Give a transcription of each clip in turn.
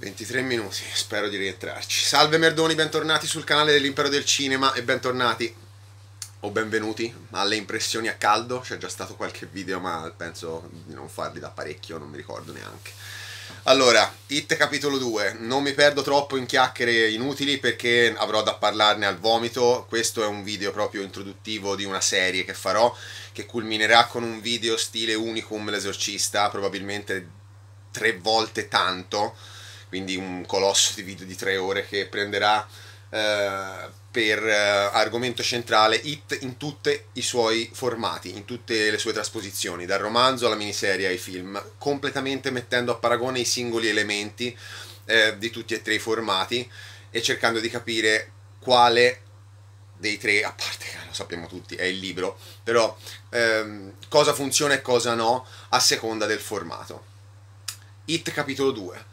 23 minuti, spero di rientrarci. Salve Merdoni, bentornati sul canale dell'Impero del Cinema e bentornati o benvenuti alle impressioni a caldo. C'è già stato qualche video, ma penso di non farli da parecchio, non mi ricordo neanche. Allora, Hit capitolo 2, non mi perdo troppo in chiacchiere inutili perché avrò da parlarne al vomito, questo è un video proprio introduttivo di una serie che farò che culminerà con un video stile Unicum l'esorcista, probabilmente tre volte tanto, quindi un colosso di video di tre ore che prenderà eh, per eh, argomento centrale It in tutti i suoi formati, in tutte le sue trasposizioni, dal romanzo alla miniserie ai film, completamente mettendo a paragone i singoli elementi eh, di tutti e tre i formati e cercando di capire quale dei tre, a parte che lo sappiamo tutti, è il libro, però ehm, cosa funziona e cosa no a seconda del formato. It capitolo 2.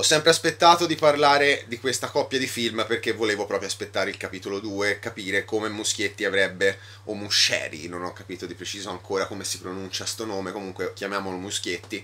Ho sempre aspettato di parlare di questa coppia di film perché volevo proprio aspettare il capitolo 2, capire come Muschietti avrebbe, o Musceri, non ho capito di preciso ancora come si pronuncia sto nome, comunque chiamiamolo Muschietti,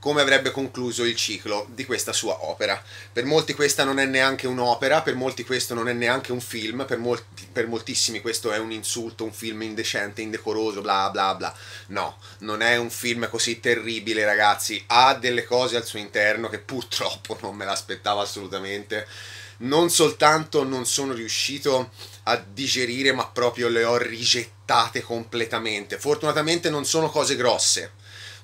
come avrebbe concluso il ciclo di questa sua opera. Per molti questa non è neanche un'opera, per molti questo non è neanche un film, per, molti, per moltissimi questo è un insulto, un film indecente, indecoroso, bla bla bla. No, non è un film così terribile ragazzi, ha delle cose al suo interno che purtroppo non me l'aspettavo assolutamente. Non soltanto non sono riuscito a digerire, ma proprio le ho rigettate completamente. Fortunatamente non sono cose grosse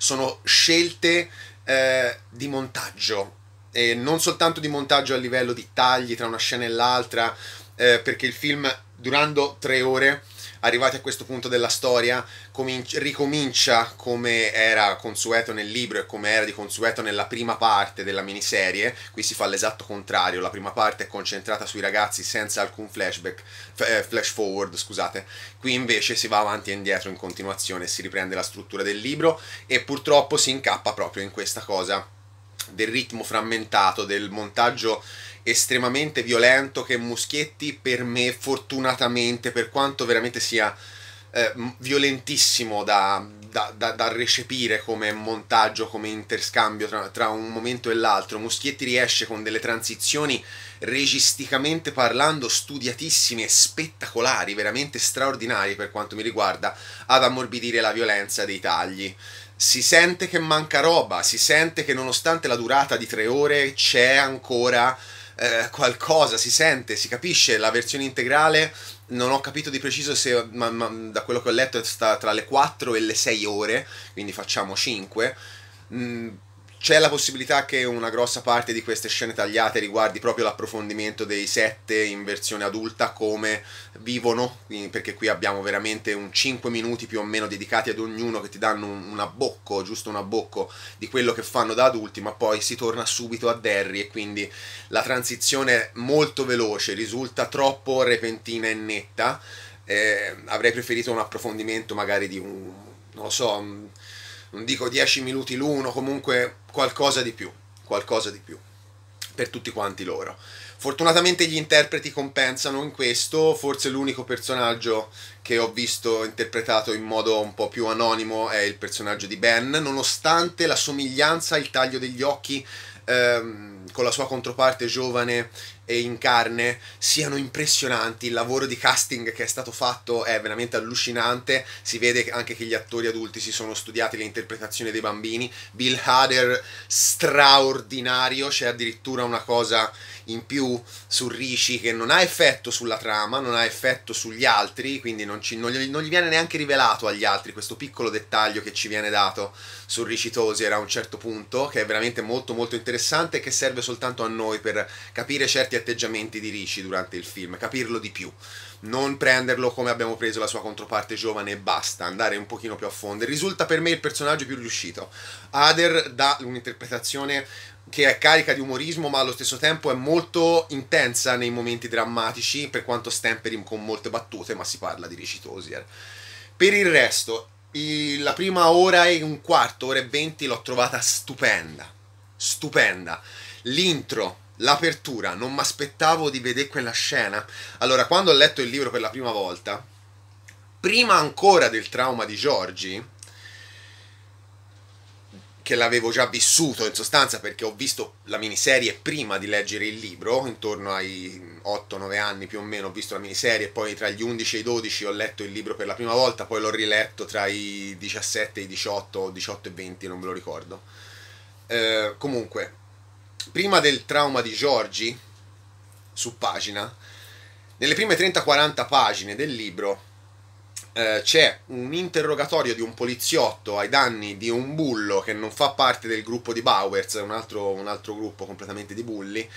sono scelte eh, di montaggio, e non soltanto di montaggio a livello di tagli tra una scena e l'altra, eh, perché il film durando tre ore arrivati a questo punto della storia, ricomincia come era consueto nel libro e come era di consueto nella prima parte della miniserie. Qui si fa l'esatto contrario, la prima parte è concentrata sui ragazzi senza alcun flashback, f- eh, flash forward, scusate. Qui invece si va avanti e indietro in continuazione, si riprende la struttura del libro e purtroppo si incappa proprio in questa cosa del ritmo frammentato, del montaggio estremamente violento che Muschietti per me fortunatamente, per quanto veramente sia eh, violentissimo da, da, da, da, recepire come montaggio, come interscambio tra, tra un momento e l'altro, Muschietti riesce con delle transizioni registicamente parlando studiatissime, spettacolari, veramente straordinarie per quanto mi riguarda, ad ammorbidire la violenza dei tagli si sente che manca roba, si sente che nonostante la durata di tre ore c'è ancora eh, qualcosa, si sente, si capisce, la versione integrale non ho capito di preciso se ma, ma, da quello che ho letto sta tra le 4 e le 6 ore, quindi facciamo 5. Mm c'è la possibilità che una grossa parte di queste scene tagliate riguardi proprio l'approfondimento dei sette in versione adulta, come vivono, perché qui abbiamo veramente un 5 minuti più o meno dedicati ad ognuno che ti danno un, abbocco, giusto un abbocco di quello che fanno da adulti, ma poi si torna subito a Derry e quindi la transizione è molto veloce, risulta troppo repentina e netta. Eh, avrei preferito un approfondimento magari di un, non lo so, non dico 10 minuti l'uno, comunque qualcosa di più, qualcosa di più per tutti quanti loro. Fortunatamente gli interpreti compensano in questo, forse l'unico personaggio che ho visto interpretato in modo un po' più anonimo è il personaggio di Ben, nonostante la somiglianza, il taglio degli occhi ehm, con la sua controparte giovane e in carne siano impressionanti. Il lavoro di casting che è stato fatto è veramente allucinante. Si vede anche che gli attori adulti si sono studiati le interpretazioni dei bambini. Bill Hader straordinario, c'è addirittura una cosa in più su Rishi che non ha effetto sulla trama, non ha effetto sugli altri, quindi non, ci, non, gli, non gli, viene neanche rivelato agli altri questo piccolo dettaglio che ci viene dato su Rishi Tosier a un certo punto, che è veramente molto molto interessante e che serve soltanto a noi per capire certi certi atteggiamenti di Ricci durante il film, capirlo di più, non prenderlo come abbiamo preso la sua controparte giovane e basta, andare un pochino più a fondo. Risulta per me il personaggio più riuscito. Ader dà un'interpretazione che è carica di umorismo, ma allo stesso tempo è molto intensa nei momenti drammatici, per quanto stemperi con molte battute, ma si parla di Ricci Tosier. Per il resto, la prima ora e un quarto, ora e venti, l'ho trovata stupenda. Stupenda. L'intro l'apertura, non mi aspettavo di vedere quella scena. Allora, quando ho letto il libro per la prima volta, prima ancora del trauma di Giorgi, che l'avevo già vissuto in sostanza perché ho visto la miniserie prima di leggere il libro, intorno ai 8-9 anni più o meno ho visto la miniserie, poi tra gli 11 e i 12 ho letto il libro per la prima volta, poi l'ho riletto tra i 17 e i 18 o 18 e 20, non ve lo ricordo. Eh, comunque, prima del trauma di Giorgi, su pagina, nelle prime 30-40 pagine del libro eh, c'è un interrogatorio di un poliziotto ai danni di un bullo che non fa parte del gruppo di Bowers, un altro, un altro gruppo completamente di bulli,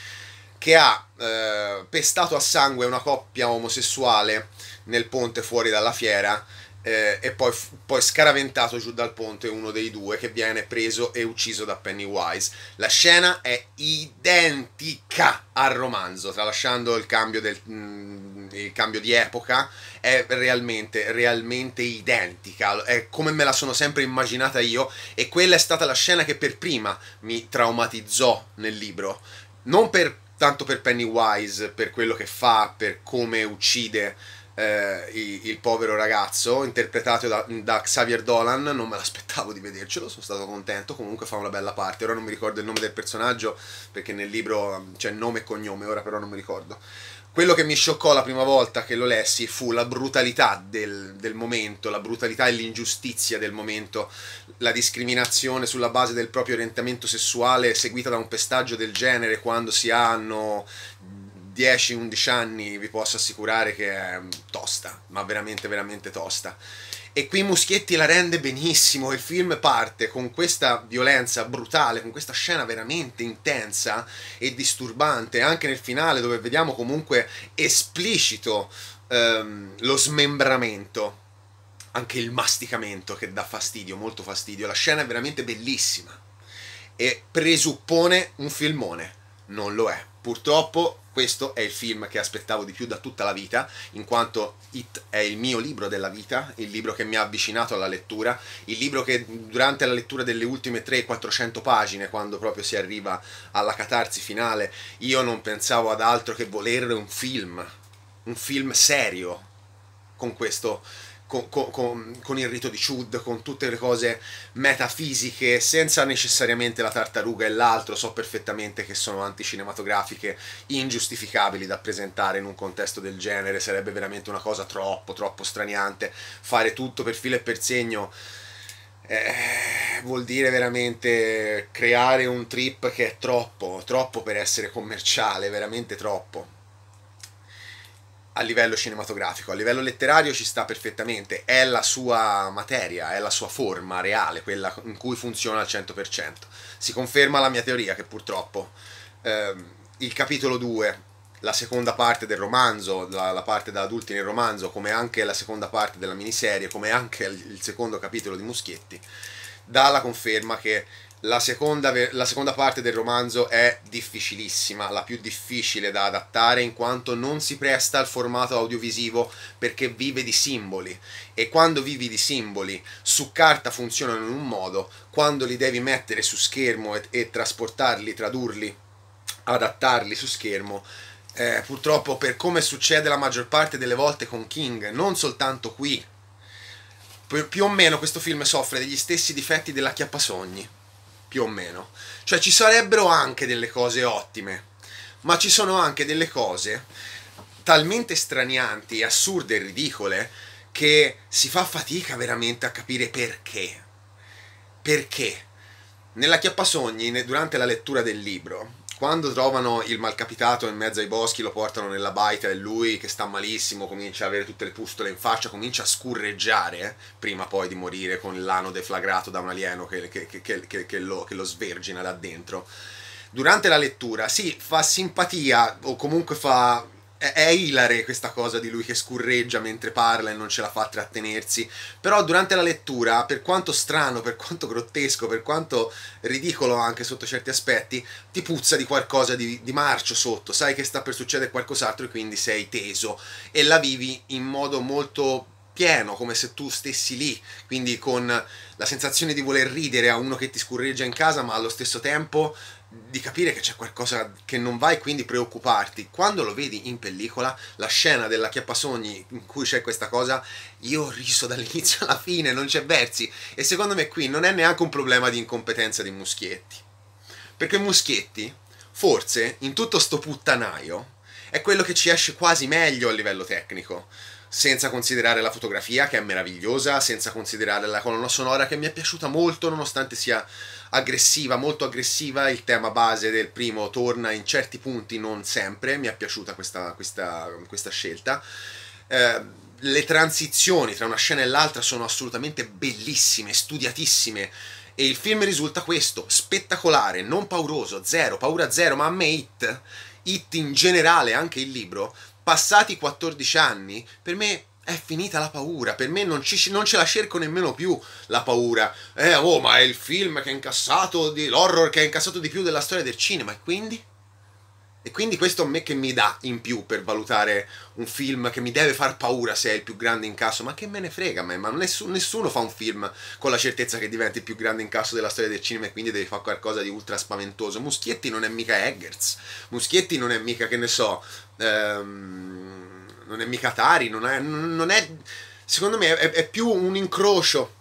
che ha eh, pestato a sangue una coppia omosessuale nel ponte fuori dalla fiera eh, e poi, poi, scaraventato giù dal ponte uno dei due che viene preso e ucciso da Pennywise. La scena è identica al romanzo, tralasciando il cambio, del, mm, il cambio di epoca, è realmente, realmente identica, è come me la sono sempre immaginata io e quella è stata la scena che per prima mi traumatizzò nel libro. Non per, tanto per Pennywise, per quello che fa, per come uccide, eh, il povero ragazzo, interpretato da, da, Xavier Dolan, non me l'aspettavo di vedercelo, sono stato contento, comunque fa una bella parte, ora non mi ricordo il nome del personaggio perché nel libro c'è cioè, nome e cognome, ora però non mi ricordo. Quello che mi scioccò la prima volta che lo lessi fu la brutalità del, del momento, la brutalità e l'ingiustizia del momento, la discriminazione sulla base del proprio orientamento sessuale seguita da un pestaggio del genere quando si hanno 10-11 anni vi posso assicurare che è mm, tosta, ma veramente veramente tosta. E qui Muschietti la rende benissimo, il film parte con questa violenza brutale, con questa scena veramente intensa e disturbante, anche nel finale dove vediamo comunque esplicito ehm, lo smembramento, anche il masticamento che dà fastidio, molto fastidio. La scena è veramente bellissima e presuppone un filmone, non lo è. Purtroppo questo è il film che aspettavo di più da tutta la vita, in quanto It è il mio libro della vita, il libro che mi ha avvicinato alla lettura, il libro che durante la lettura delle ultime 300-400 pagine, quando proprio si arriva alla catarsi finale, io non pensavo ad altro che volere un film, un film serio, con questo con, con, con, il rito di Chud, con tutte le cose metafisiche, senza necessariamente la tartaruga e l'altro, so perfettamente che sono anticinematografiche ingiustificabili da presentare in un contesto del genere, sarebbe veramente una cosa troppo, troppo straniante, fare tutto per filo e per segno. Eh, vuol dire veramente creare un trip che è troppo, troppo per essere commerciale, veramente troppo a livello cinematografico, a livello letterario ci sta perfettamente, è la sua materia, è la sua forma reale, quella in cui funziona al 100%. Si conferma la mia teoria che purtroppo eh, il capitolo 2, la seconda parte del romanzo, la, la, parte da adulti nel romanzo, come anche la seconda parte della miniserie, come anche il, il secondo capitolo di Muschietti, dà la conferma che la seconda, la seconda, parte del romanzo è difficilissima, la più difficile da adattare in quanto non si presta al formato audiovisivo perché vive di simboli e quando vivi di simboli su carta funzionano in un modo, quando li devi mettere su schermo e, e trasportarli, tradurli, adattarli su schermo, eh, purtroppo per come succede la maggior parte delle volte con King, non soltanto qui, più o meno questo film soffre degli stessi difetti della chiappasogni più o meno. Cioè ci sarebbero anche delle cose ottime, ma ci sono anche delle cose talmente stranianti, assurde e ridicole che si fa fatica veramente a capire perché. Perché? Nella chiappa sogni, durante la lettura del libro, quando trovano il malcapitato in mezzo ai boschi, lo portano nella baita e lui, che sta malissimo, comincia a avere tutte le pustole in faccia, comincia a scurreggiare, eh, prima poi di morire con l'ano deflagrato da un alieno che, che, che, lo, che lo svergina là dentro. Durante la lettura, sì, fa simpatia o comunque fa è ilare questa cosa di lui che scurreggia mentre parla e non ce la fa a trattenersi, però durante la lettura, per quanto strano, per quanto grottesco, per quanto ridicolo anche sotto certi aspetti, ti puzza di qualcosa di, di marcio sotto, sai che sta per succedere qualcos'altro e quindi sei teso e la vivi in modo molto pieno, come se tu stessi lì, quindi con la sensazione di voler ridere a uno che ti scurreggia in casa, ma allo stesso tempo di capire che c'è qualcosa che non va e quindi preoccuparti. Quando lo vedi in pellicola, la scena della chiappasogni in cui c'è questa cosa, io ho riso dall'inizio alla fine, non c'è versi. E secondo me qui non è neanche un problema di incompetenza di Muschietti. Perché Muschietti, forse, in tutto sto puttanaio, è quello che ci esce quasi meglio a livello tecnico senza considerare la fotografia che è meravigliosa, senza considerare la colonna sonora che mi è piaciuta molto nonostante sia aggressiva, molto aggressiva, il tema base del primo torna in certi punti, non sempre, mi è piaciuta questa, questa, questa scelta. Eh, le transizioni tra una scena e l'altra sono assolutamente bellissime, studiatissime e il film risulta questo, spettacolare, non pauroso, zero, paura zero, ma a me It, It in generale, anche il libro, passati 14 anni, per me è finita la paura, per me non, ci, non, ce la cerco nemmeno più la paura. Eh, oh, ma è il film che ha incassato, di, l'horror che ha incassato di più della storia del cinema, e quindi? E quindi questo a me che mi dà in più per valutare un film che mi deve far paura se è il più grande incasso, ma che me ne frega a me, ma nessuno, nessuno fa un film con la certezza che diventi il più grande incasso della storia del cinema e quindi devi fare qualcosa di ultra spaventoso. Muschietti non è mica Eggers, Muschietti non è mica, che ne so, ehm, non è mica Tari, non è, non è secondo me è, è più un incrocio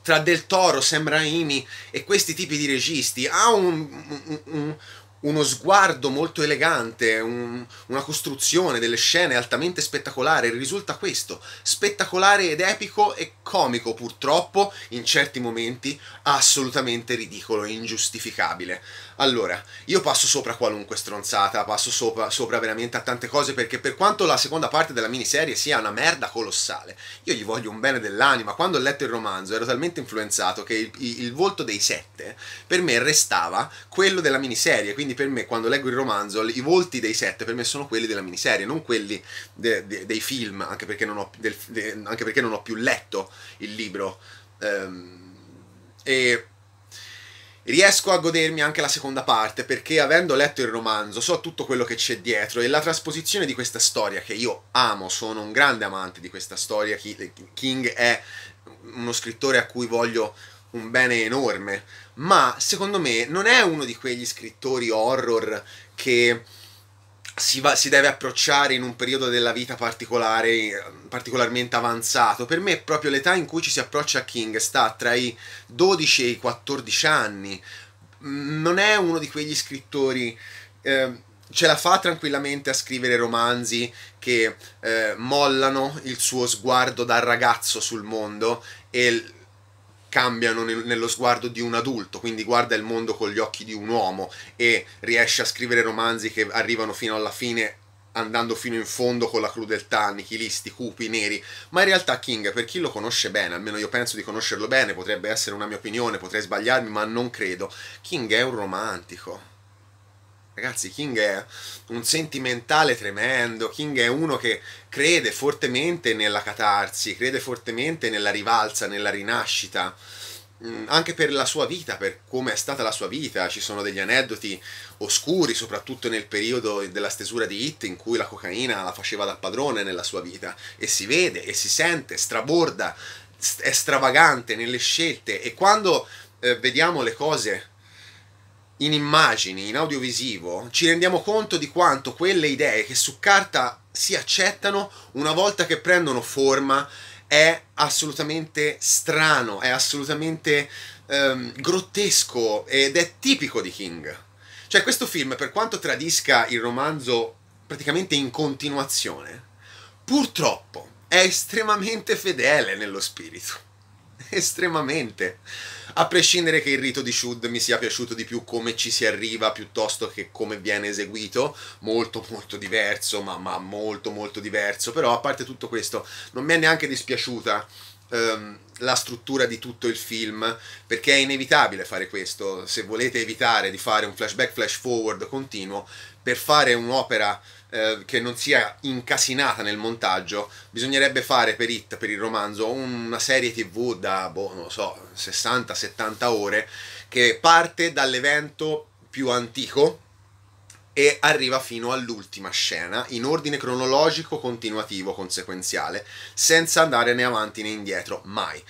tra Del Toro, Sam Raimi e questi tipi di registi ha un, un, un, uno sguardo molto elegante, un, una costruzione delle scene altamente spettacolare, risulta questo, spettacolare ed epico e comico purtroppo, in certi momenti assolutamente ridicolo e ingiustificabile. Allora, io passo sopra qualunque stronzata, passo sopra, sopra, veramente a tante cose perché per quanto la seconda parte della miniserie sia una merda colossale, io gli voglio un bene dell'anima. Quando ho letto il romanzo ero talmente influenzato che il, il volto dei sette per me restava quello della miniserie, quindi per me quando leggo il romanzo i volti dei sette per me sono quelli della miniserie, non quelli de, de, dei film, anche perché, ho, del, de, anche perché, non ho, più letto il libro. Ehm, e riesco a godermi anche la seconda parte perché avendo letto il romanzo so tutto quello che c'è dietro e la trasposizione di questa storia che io amo, sono un grande amante di questa storia, King è uno scrittore a cui voglio un bene enorme, ma secondo me non è uno di quegli scrittori horror che si, va, si, deve approcciare in un periodo della vita particolare, particolarmente avanzato. Per me proprio l'età in cui ci si approccia a King sta tra i 12 e i 14 anni. Mm, non è uno di quegli scrittori... Eh, ce la fa tranquillamente a scrivere romanzi che eh, mollano il suo sguardo da ragazzo sul mondo e cambiano nel, nello sguardo di un adulto, quindi guarda il mondo con gli occhi di un uomo e riesce a scrivere romanzi che arrivano fino alla fine andando fino in fondo con la crudeltà, nichilisti, cupi, neri, ma in realtà King, per chi lo conosce bene, almeno io penso di conoscerlo bene, potrebbe essere una mia opinione, potrei sbagliarmi, ma non credo, King è un romantico Ragazzi, King è un sentimentale tremendo, King è uno che crede fortemente nella catarsi, crede fortemente nella rivalsa, nella rinascita, mm, anche per la sua vita, per come è stata la sua vita. Ci sono degli aneddoti oscuri, soprattutto nel periodo della stesura di Hit, in cui la cocaina la faceva da padrone nella sua vita, e si vede, e si sente, straborda, è stravagante nelle scelte, e quando eh, vediamo le cose in immagini, in audiovisivo, ci rendiamo conto di quanto quelle idee che su carta si accettano, una volta che prendono forma, è assolutamente strano, è assolutamente ehm, grottesco ed è tipico di King. Cioè questo film, per quanto tradisca il romanzo praticamente in continuazione, purtroppo è estremamente fedele nello spirito. estremamente. A prescindere che il rito di Shud mi sia piaciuto di più come ci si arriva piuttosto che come viene eseguito, molto molto diverso, ma, ma molto molto diverso, però a parte tutto questo non mi è neanche dispiaciuta ehm, la struttura di tutto il film, perché è inevitabile fare questo, se volete evitare di fare un flashback flash forward continuo, per fare un'opera eh, che non sia incasinata nel montaggio, bisognerebbe fare per It, per il romanzo, una serie tv da, boh, non so, 60-70 ore, che parte dall'evento più antico e arriva fino all'ultima scena in ordine cronologico continuativo conseguenziale senza andare né avanti né indietro mai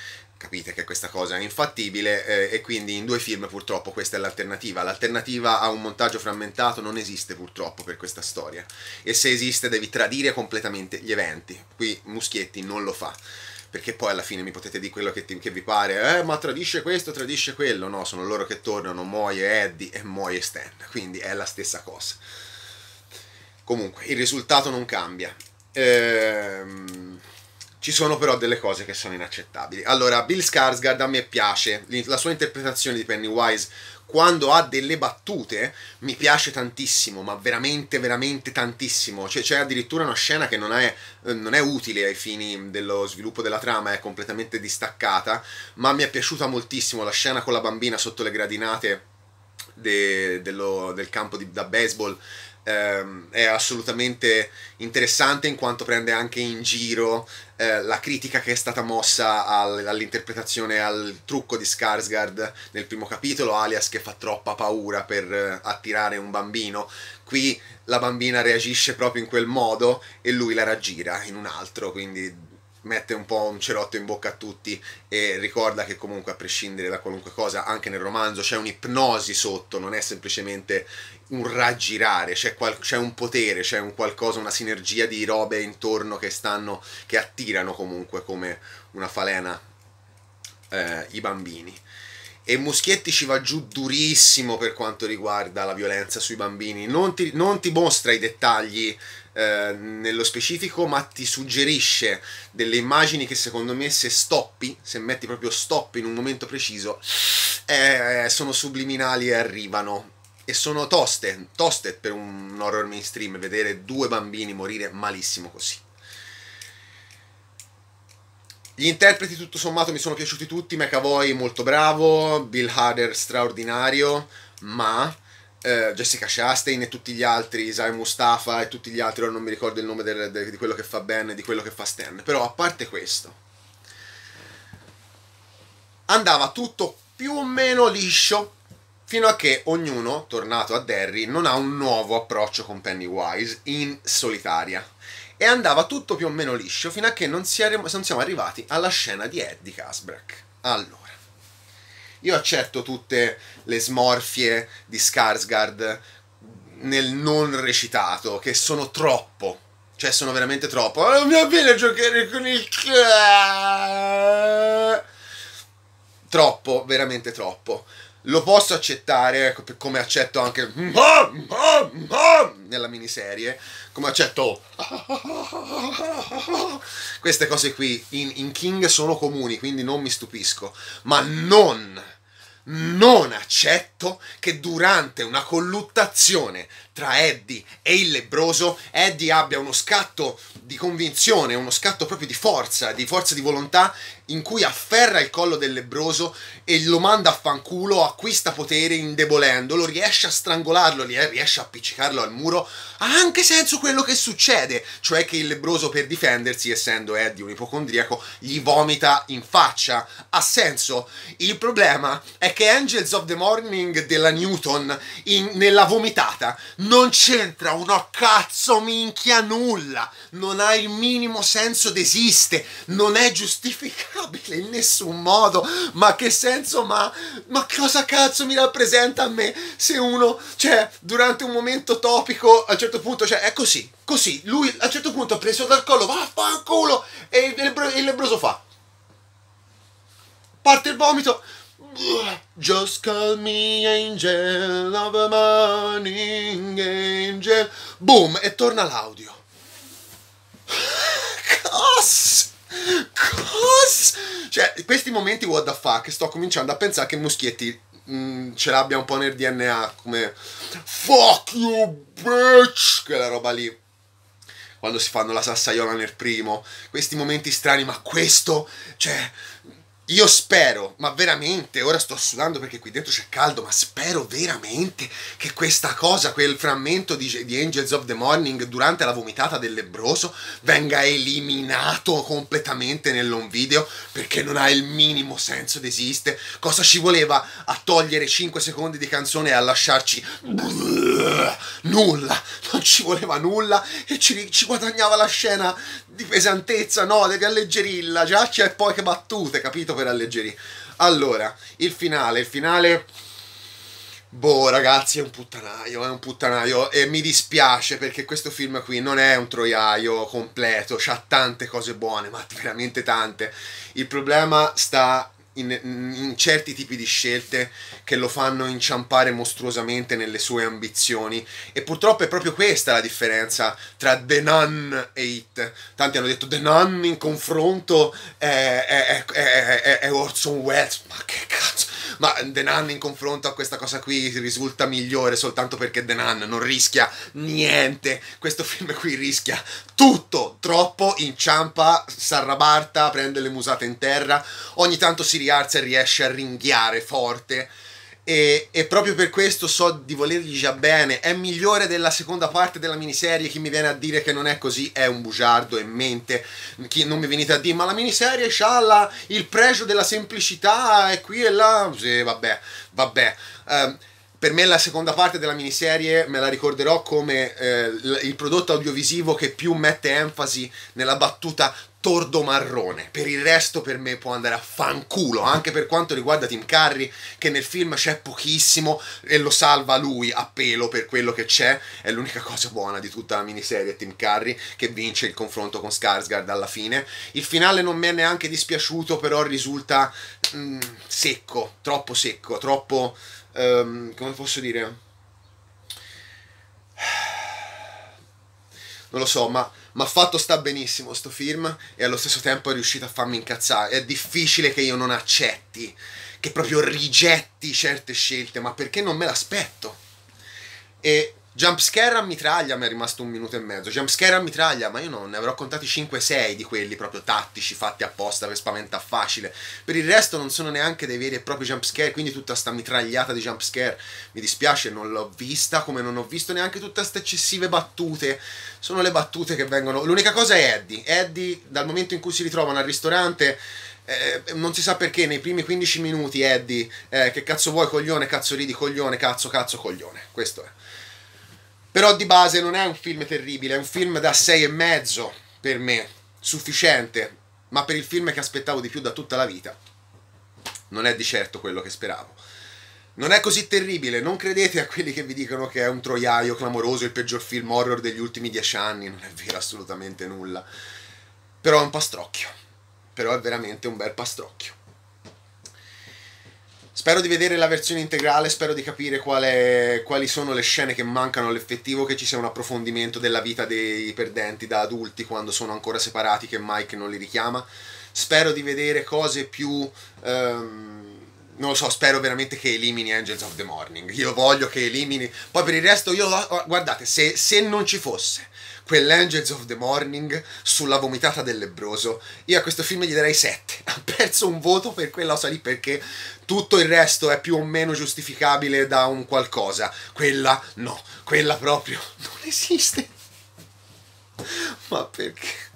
capite che questa cosa è infattibile eh, e quindi in due film purtroppo questa è l'alternativa. L'alternativa a un montaggio frammentato non esiste purtroppo per questa storia e se esiste devi tradire completamente gli eventi. Qui Muschietti non lo fa perché poi alla fine mi potete dire quello che, ti, che vi pare, eh, ma tradisce questo, tradisce quello, no, sono loro che tornano, muoie Eddie e muoie Stan, quindi è la stessa cosa. Comunque, il risultato non cambia. Ehm ci sono però delle cose che sono inaccettabili. Allora, Bill Skarsgård a me piace, la sua interpretazione di Pennywise quando ha delle battute mi piace tantissimo, ma veramente, veramente tantissimo. Cioè, c'è addirittura una scena che non è, eh, non è, utile ai fini dello sviluppo della trama, è completamente distaccata, ma mi è piaciuta moltissimo la scena con la bambina sotto le gradinate de, dello, del campo di, da baseball ehm, è assolutamente interessante in quanto prende anche in giro eh, la critica che è stata mossa al, all'interpretazione al trucco di Skarsgård nel primo capitolo, alias che fa troppa paura per eh, attirare un bambino. Qui la bambina reagisce proprio in quel modo e lui la raggira in un altro, quindi mette un po' un cerotto in bocca a tutti e ricorda che comunque a prescindere da qualunque cosa, anche nel romanzo c'è un'ipnosi sotto, non è semplicemente un raggirare, c'è, qual- c'è un potere, c'è un qualcosa, una sinergia di robe intorno che stanno, che attirano comunque come una falena eh, i bambini. E Muschietti ci va giù durissimo per quanto riguarda la violenza sui bambini, non ti, non ti mostra i dettagli eh, nello specifico, ma ti suggerisce delle immagini che secondo me se stoppi, se metti proprio stop in un momento preciso, eh, sono subliminali e arrivano. E sono toste, toste per un horror mainstream, vedere due bambini morire malissimo così. Gli interpreti tutto sommato mi sono piaciuti tutti, McAvoy molto bravo, Bill Harder straordinario, ma eh, Jessica Chastain e tutti gli altri, Isai Mustafa e tutti gli altri, ora non mi ricordo il nome del, del, di quello che fa Ben e di quello che fa Stan, però a parte questo, andava tutto più o meno liscio fino a che ognuno, tornato a Derry, non ha un nuovo approccio con Pennywise in solitaria. E andava tutto più o meno liscio fino a che non, siamo arrivati alla scena di Eddie Casbrack. Allora. Io accetto tutte le smorfie di Skarsgård nel non recitato, che sono troppo. Cioè, sono veramente troppo. Non ah, mi avviene giocare con il... Troppo, veramente troppo lo posso accettare, ecco, come accetto anche nella miniserie, come accetto queste cose qui in, in, King sono comuni, quindi non mi stupisco, ma non, non accetto che durante una colluttazione tra Eddie e il lebroso, Eddie abbia uno scatto di convinzione, uno scatto proprio di forza, di forza di volontà, in cui afferra il collo del lebroso e lo manda a fanculo, acquista potere indebolendolo, riesce a strangolarlo, riesce a appiccicarlo al muro, ha anche senso quello che succede, cioè che il lebroso per difendersi, essendo Eddie un ipocondriaco, gli vomita in faccia, ha senso. Il problema è che Angels of the Morning della Newton, in, nella vomitata, non c'entra uno cazzo minchia nulla, non ha il minimo senso d'esiste, non è giustificabile in nessun modo, ma che senso ma, ma cosa cazzo mi rappresenta a me se uno, cioè, durante un momento topico, a un certo punto, cioè, è così, così, lui a un certo punto ha preso dal collo, vaffanculo, e il, il, lebroso fa, parte il vomito, Just call me angel of a morning angel. Boom! E torna l'audio. Cos! Cos! Cioè, questi momenti what the fuck, sto cominciando a pensare che Muschietti mh, mm, ce l'abbia un po' nel DNA, come fuck you bitch, quella roba lì. Quando si fanno la sassaiola nel primo, questi momenti strani, ma questo, cioè, io spero, ma veramente, ora sto sudando perché qui dentro c'è caldo, ma spero veramente che questa cosa, quel frammento di, di, Angels of the Morning durante la vomitata del lebroso venga eliminato completamente nell'on video perché non ha il minimo senso di esiste. Cosa ci voleva a togliere 5 secondi di canzone e a lasciarci nulla, non ci voleva nulla e ci, ci guadagnava la scena di pesantezza, no, devi alleggerirla, già c'è poche battute, capito, per alleggerire. Allora, il finale, il finale... Boh, ragazzi, è un puttanaio, è un puttanaio e mi dispiace perché questo film qui non è un troiaio completo, ha tante cose buone, ma veramente tante. Il problema sta in, in, certi tipi di scelte che lo fanno inciampare mostruosamente nelle sue ambizioni. E purtroppo è proprio questa la differenza tra The Nun e It. Tanti hanno detto The Nun in confronto è, è, è, è Orson Welles. Ma che cazzo! ma The Nun in confronto a questa cosa qui risulta migliore soltanto perché The Nun non rischia niente. Questo film qui rischia tutto, troppo, inciampa, s'arrabarta, prende le musate in terra, ogni tanto si rialza e riesce a ringhiare forte. E, e, proprio per questo so di volergli già bene. È migliore della seconda parte della miniserie. Chi mi viene a dire che non è così è un bugiardo e mente. Chi non mi venite a dire, ma la miniserie ha la, il pregio della semplicità e qui e là. Sì, vabbè, vabbè. Um, per me la seconda parte della miniserie me la ricorderò come eh, il prodotto audiovisivo che più mette enfasi nella battuta tordo marrone. Per il resto per me può andare a fanculo, anche per quanto riguarda Tim Curry, che nel film c'è pochissimo e lo salva lui a pelo per quello che c'è. È l'unica cosa buona di tutta la miniserie Tim Curry, che vince il confronto con Skarsgård alla fine. Il finale non mi è neanche dispiaciuto, però risulta mh, mm, secco, troppo secco, troppo... Um, come posso dire? Non lo so, ma ma fatto sta benissimo sto film e allo stesso tempo è riuscito a farmi incazzare. È difficile che io non accetti, che proprio rigetti certe scelte, ma perché non me l'aspetto? E Jumpscare a mitraglia mi è rimasto un minuto e mezzo. Jumpscare a mitraglia, ma io non ne avrò contati 5-6 di quelli proprio tattici fatti apposta per spaventa facile. Per il resto non sono neanche dei veri e propri jumpscare, quindi tutta sta mitragliata di jumpscare mi dispiace, non l'ho vista, come non ho visto neanche tutte queste eccessive battute. Sono le battute che vengono. L'unica cosa è Eddie. Eddie, dal momento in cui si ritrovano al ristorante. Eh, non si sa perché nei primi 15 minuti Eddie, eh, che cazzo vuoi coglione, cazzo ridi coglione, cazzo cazzo coglione, questo è. Però di base non è un film terribile, è un film da e mezzo per me, sufficiente, ma per il film che aspettavo di più da tutta la vita. Non è di certo quello che speravo. Non è così terribile, non credete a quelli che vi dicono che è un troiaio clamoroso, il peggior film horror degli ultimi dieci anni, non è vero assolutamente nulla. Però è un pastrocchio, però è veramente un bel pastrocchio. Spero di vedere la versione integrale, spero di capire quale, quali sono le scene che mancano all'effettivo, che ci sia un approfondimento della vita dei perdenti da adulti quando sono ancora separati, che Mike non li richiama. Spero di vedere cose più... Um, non lo so, spero veramente che elimini Angels of the Morning. Io voglio che elimini. Poi per il resto, io lo... guardate, se, se non ci fosse quell'Angels of the Morning sulla vomitata del lebbroso, io a questo film gli darei 7. Ha perso un voto per quella cosa lì perché tutto il resto è più o meno giustificabile da un qualcosa. Quella no, quella proprio non esiste. Ma perché?